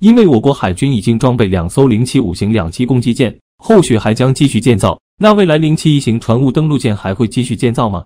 因为我国海军已经装备两艘零七五型两栖攻击舰，后续还将继续建造。那未来零七一型船坞登陆舰还会继续建造吗？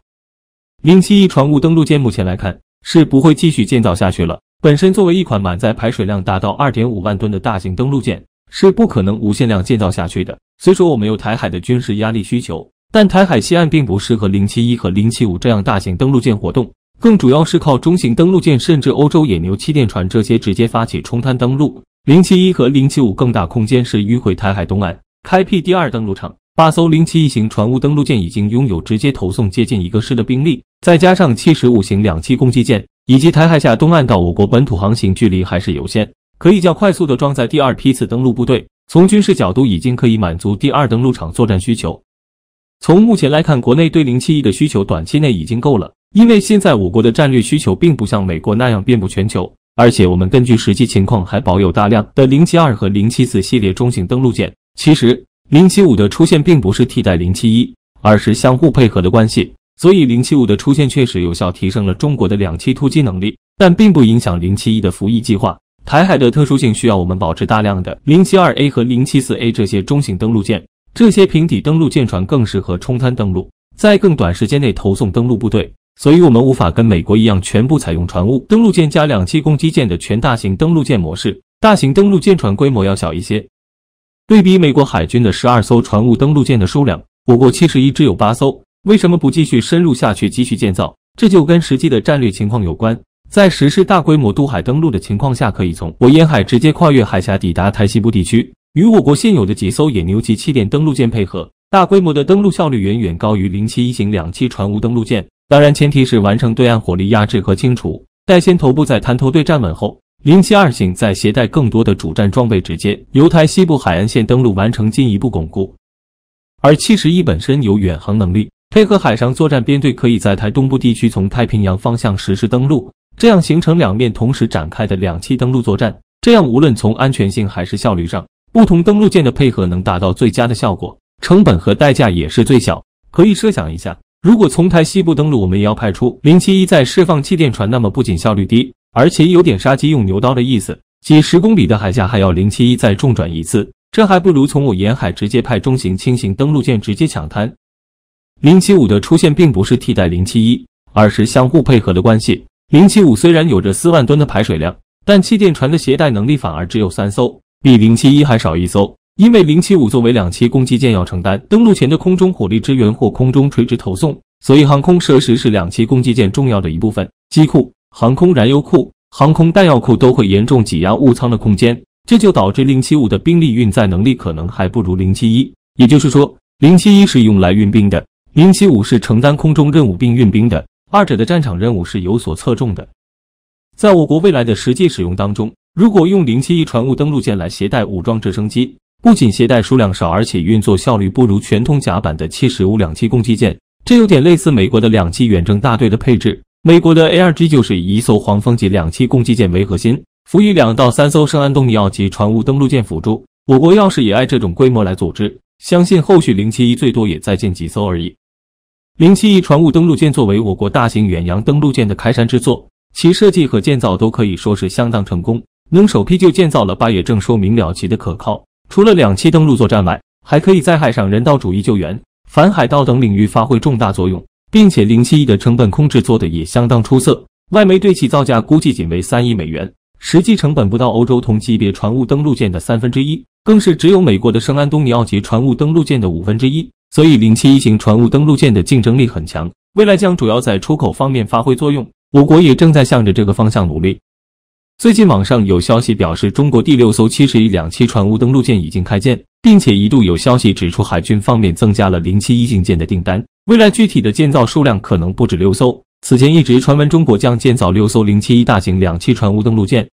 零七一船坞登陆舰目前来看是不会继续建造下去了。本身作为一款满载排水量达到二点五万吨的大型登陆舰，是不可能无限量建造下去的。虽说我们有台海的军事压力需求，但台海西岸并不适合零七一和零七五这样大型登陆舰活动。更主要是靠中型登陆舰，甚至欧洲野牛气垫船这些直接发起冲滩登陆。零七一和零七五更大空间是迂回台海东岸，开辟第二登陆场。八艘零七一型船坞登陆舰已经拥有直接投送接近一个师的兵力，再加上七十五型两栖攻击舰以及台海下东岸到我国本土航行距离还是有限，可以较快速的装载第二批次登陆部队。从军事角度，已经可以满足第二登陆场作战需求。从目前来看，国内对零七一的需求短期内已经够了，因为现在我国的战略需求并不像美国那样遍布全球，而且我们根据实际情况还保有大量的零七二和零七四系列中型登陆舰。其实零七五的出现并不是替代零七一，而是相互配合的关系，所以零七五的出现确实有效提升了中国的两栖突击能力，但并不影响零七一的服役计划。台海的特殊性需要我们保持大量的零七二 A 和零七四 A 这些中型登陆舰。这些平底登陆舰船更适合冲滩登陆，在更短时间内投送登陆部队，所以我们无法跟美国一样全部采用船坞登陆舰加两栖攻击舰的全大型登陆舰模式。大型登陆舰船规模要小一些，对比美国海军的十二艘船坞登陆舰的数量，我国七十一只有八艘，为什么不继续深入下去继续建造？这就跟实际的战略情况有关。在实施大规模渡海登陆的情况下，可以从我沿海直接跨越海峡抵达台西部地区。与我国现有的几艘野牛级气垫登陆舰配合，大规模的登陆效率远远高于零七一型两栖船坞登陆舰。当然，前提是完成对岸火力压制和清除。待先头部在滩头队站稳后，零七二型再携带更多的主战装备，直接由台西部海岸线登陆完成，进一步巩固。而七十一本身有远航能力，配合海上作战编队，可以在台东部地区从太平洋方向实施登陆，这样形成两面同时展开的两栖登陆作战。这样，无论从安全性还是效率上，不同登陆舰的配合能达到最佳的效果，成本和代价也是最小。可以设想一下，如果从台西部登陆，我们也要派出零七一在释放气垫船，那么不仅效率低，而且有点杀鸡用牛刀的意思。几十公里的海峡还要零七一再重转一次，这还不如从我沿海直接派中型、轻型登陆舰直接抢滩。零七五的出现并不是替代零七一，而是相互配合的关系。零七五虽然有着四万吨的排水量，但气垫船的携带能力反而只有三艘。比零七一还少一艘，因为零七五作为两栖攻击舰要承担登陆前的空中火力支援或空中垂直投送，所以航空设施是两栖攻击舰重要的一部分。机库、航空燃油库、航空弹药库都会严重挤压物舱的空间，这就导致零七五的兵力运载能力可能还不如零七一。也就是说，零七一是用来运兵的，零七五是承担空中任务并运兵的，二者的战场任务是有所侧重的。在我国未来的实际使用当中。如果用零七一船坞登陆舰来携带武装直升机，不仅携带数量少，而且运作效率不如全通甲板的七十五两栖攻击舰。这有点类似美国的两栖远征大队的配置，美国的 A R G 就是以一艘黄蜂级两栖攻击舰为核心，辅以两到三艘圣安东尼奥级船坞登陆舰辅助。我国要是也按这种规模来组织，相信后续零七一最多也再建几艘而已。零七一船坞登陆舰作为我国大型远洋登陆舰的开山之作，其设计和建造都可以说是相当成功。能首批就建造了，八也正说明了其的可靠。除了两栖登陆作战外，还可以在海上人道主义救援、反海盗等领域发挥重大作用，并且零七一的成本控制做的也相当出色。外媒对其造价估计仅为三亿美元，实际成本不到欧洲同级别船坞登陆舰的三分之一，更是只有美国的圣安东尼奥级船坞登陆舰的五分之一。所以零七一型船坞登陆舰的竞争力很强，未来将主要在出口方面发挥作用。我国也正在向着这个方向努力。最近网上有消息表示，中国第六艘71两栖船坞登陆舰已经开建，并且一度有消息指出，海军方面增加了071型舰的订单，未来具体的建造数量可能不止六艘。此前一直传闻中国将建造六艘071大型两栖船坞登陆舰。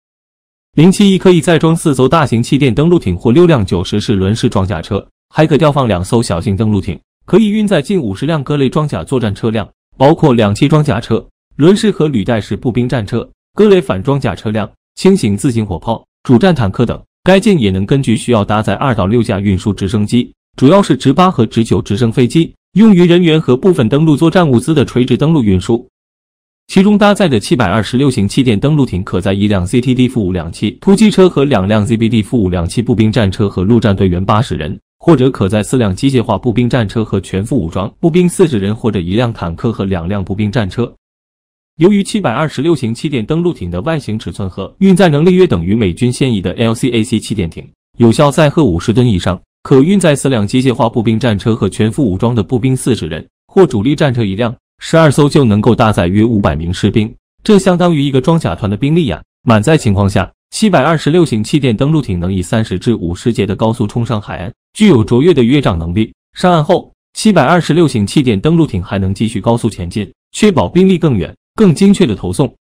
071可以再装四艘大型气垫登陆艇或六辆九十式轮式装甲车，还可调放两艘小型登陆艇，可以运载近五十辆各类装甲作战车辆，包括两栖装甲车、轮式和履带式步兵战车、各类反装甲车辆。轻型自行火炮、主战坦克等，该舰也能根据需要搭载二到六架运输直升机，主要是直八和直九直升飞机，用于人员和部分登陆作战物资的垂直登陆运输。其中搭载的七百二十六型气垫登陆艇，可在一辆 ZTD-5 负两栖突击车和两辆 ZBD-5 负两栖步兵战车和陆战队员八十人，或者可在四辆机械化步兵战车和全副武装步兵四十人，或者一辆坦克和两辆步兵战车。由于七百二十六型气垫登陆艇的外形尺寸和运载能力约等于美军现役的 LCAC 气垫艇，有效载荷五十吨以上，可运载四辆机械化步兵战车和全副武装的步兵四十人，或主力战车一辆，十二艘就能够搭载约五百名士兵，这相当于一个装甲团的兵力呀。满载情况下，七百二十六型气垫登陆艇能以三十至五十节的高速冲上海岸，具有卓越的越障能力。上岸后，七百二十六型气垫登陆艇还能继续高速前进，确保兵力更远。更精确的投送。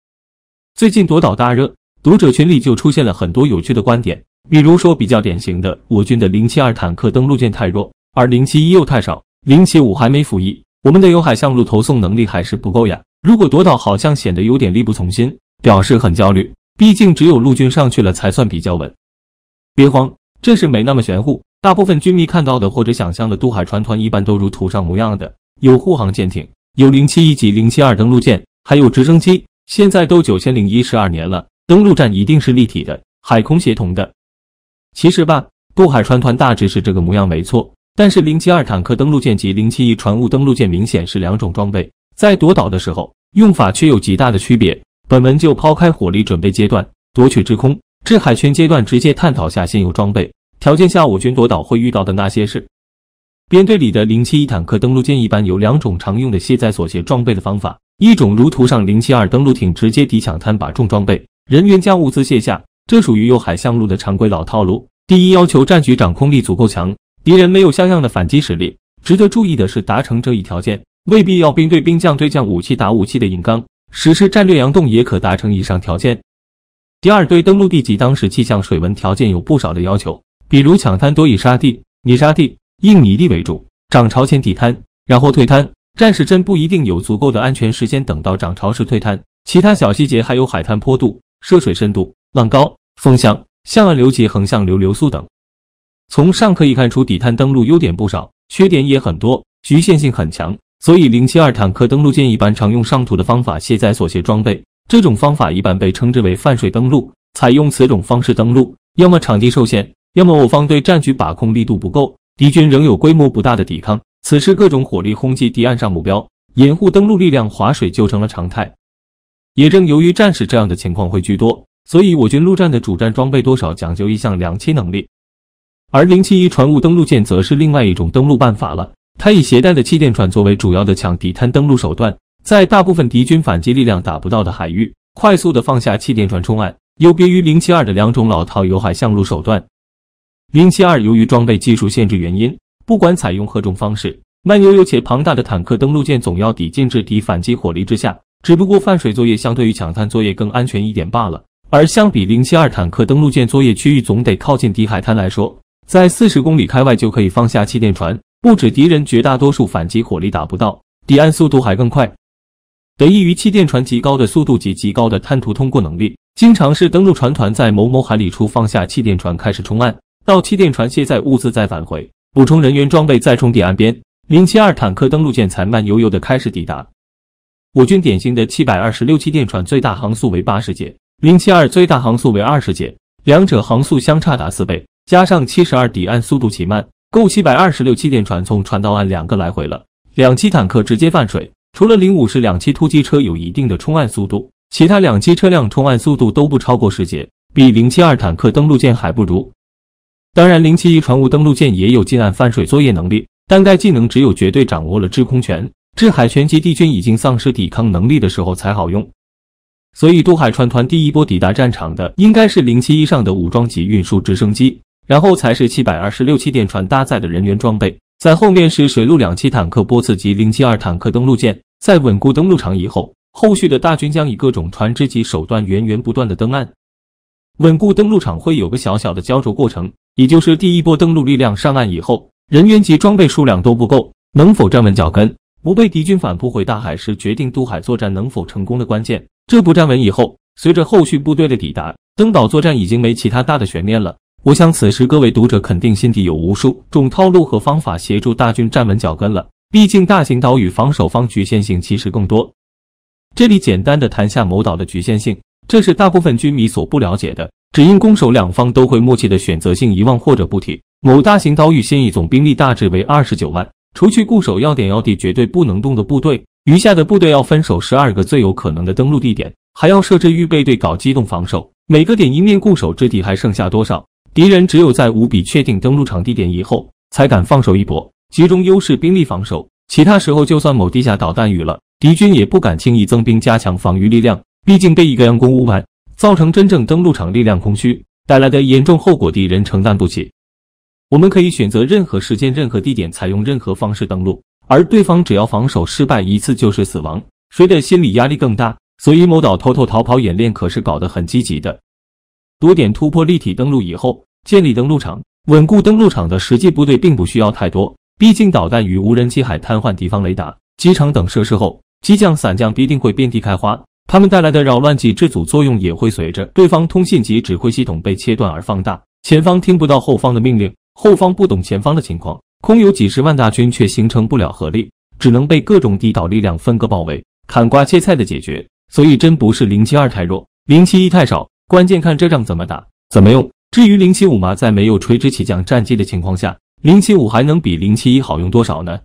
最近夺岛大热，读者群里就出现了很多有趣的观点。比如说，比较典型的，我军的零七二坦克登陆舰太弱，而零七一又太少，零七五还没服役，我们的有海向陆投送能力还是不够呀。如果夺岛，好像显得有点力不从心，表示很焦虑。毕竟只有陆军上去了才算比较稳。别慌，这事没那么玄乎。大部分军迷看到的或者想象的渡海船团，一般都如图上模样的，有护航舰艇，有零七一及零七二登陆舰。还有直升机，现在都九千零一十二年了，登陆战一定是立体的、海空协同的。其实吧，渡海船团大致是这个模样没错，但是零七二坦克登陆舰及零七一船坞登陆舰明显是两种装备，在夺岛的时候用法却有极大的区别。本文就抛开火力准备阶段，夺取制空、制海权阶段直接探讨下现有装备条件下我军夺岛会遇到的那些事。编队里的零七一坦克登陆舰一般有两种常用的卸载锁携装备的方法。一种如图上零七二登陆艇直接抵抢滩，把重装备人员加物资卸下，这属于右海向路的常规老套路。第一，要求战局掌控力足够强，敌人没有像样的反击实力。值得注意的是，达成这一条件，未必要兵对兵将对将武器打武器的硬刚，实施战略佯动也可达成以上条件。第二，对登陆地及当时气象水文条件有不少的要求，比如抢滩多以沙地、泥沙地、硬泥地为主，涨潮前抵滩，然后退滩。战士真不一定有足够的安全时间，等到涨潮时退滩。其他小细节还有海滩坡度、涉水深度、浪高、风向、向岸流及横向流流速等。从上可以看出，底滩登陆优点不少，缺点也很多，局限性很强。所以，零七二坦克登陆舰一般常用上图的方法卸载所携装备，这种方法一般被称之为泛水登陆。采用此种方式登陆，要么场地受限，要么我方对战局把控力度不够，敌军仍有规模不大的抵抗。此时，各种火力轰击敌岸上目标，掩护登陆力量划水就成了常态。也正由于战士这样的情况会居多，所以我军陆战的主战装备多少讲究一项两栖能力。而零七一船坞登陆舰则是另外一种登陆办法了，它以携带的气垫船作为主要的抢滩登陆手段，在大部分敌军反击力量达不到的海域，快速的放下气垫船冲岸，有别于零七二的两种老套有海向陆手段。零七二由于装备技术限制原因。不管采用何种方式，慢悠悠且庞大的坦克登陆舰总要抵近至敌反击火力之下，只不过泛水作业相对于抢滩作业更安全一点罢了。而相比零七二坦克登陆舰作业区域总得靠近敌海滩来说，在四十公里开外就可以放下气垫船，不止敌人绝大多数反击火力达不到，抵岸速度还更快。得益于气垫船极高的速度及极高的滩涂通过能力，经常是登陆船团在某某海里处放下气垫船开始冲岸，到气垫船卸载物资再返回。补充人员装备再冲抵岸边，零七二坦克登陆舰才慢悠悠地开始抵达。我军典型的七百二十六气垫船最大航速为八十节，零七二最大航速为二十节，两者航速相差达四倍。加上七十二抵岸速度奇慢，够七百二十六气垫船从船到岸两个来回了。两栖坦克直接泛水，除了零五式两栖突击车有一定的冲岸速度，其他两栖车辆冲岸速度都不超过十节，比零七二坦克登陆舰还不如。当然，零七一船坞登陆舰也有近岸翻水作业能力，但该技能只有绝对掌握了制空权、制海权及帝军已经丧失抵抗能力的时候才好用。所以，渡海船团第一波抵达战场的应该是零七一上的武装级运输直升机，然后才是七百二十六气垫船搭载的人员装备，在后面是水陆两栖坦克波次级零七二坦克登陆舰。在稳固登陆场以后，后续的大军将以各种船只及手段源源不断的登岸。稳固登陆场会有个小小的焦灼过程，也就是第一波登陆力量上岸以后，人员及装备数量都不够，能否站稳脚跟，不被敌军反扑回大海，是决定渡海作战能否成功的关键。这不站稳以后，随着后续部队的抵达，登岛作战已经没其他大的悬念了。我想此时各位读者肯定心底有无数种套路和方法协助大军站稳脚跟了。毕竟大型岛屿防守方局限性其实更多。这里简单的谈下某岛的局限性。这是大部分军迷所不了解的，只因攻守两方都会默契的选择性遗忘或者不提。某大型岛屿现役总兵力大致为二十九万，除去固守要点要地绝对不能动的部队，余下的部队要分守十二个最有可能的登陆地点，还要设置预备队搞机动防守。每个点一面固守之地还剩下多少？敌人只有在无比确定登陆场地点以后，才敢放手一搏，集中优势兵力防守。其他时候，就算某地下导弹雨了，敌军也不敢轻易增兵加强防御力量。毕竟被一个佯攻误判，造成真正登陆场力量空虚带来的严重后果，敌人承担不起。我们可以选择任何时间、任何地点，采用任何方式登陆，而对方只要防守失败一次就是死亡。谁的心理压力更大？所以某岛偷偷逃跑演练可是搞得很积极的。多点突破、立体登陆以后，建立登陆场、稳固登陆场的实际部队并不需要太多。毕竟导弹与无人机海瘫痪敌方雷达、机场等设施后，机降、伞降必定会遍地开花。他们带来的扰乱剂制组作用也会随着对方通信及指挥系统被切断而放大，前方听不到后方的命令，后方不懂前方的情况，空有几十万大军却形成不了合力，只能被各种地岛力量分割包围、砍瓜切菜的解决。所以真不是零七二太弱，零七一太少，关键看这仗怎么打、怎么用。至于零七五嘛，在没有垂直起降战机的情况下，零七五还能比零七一好用多少呢？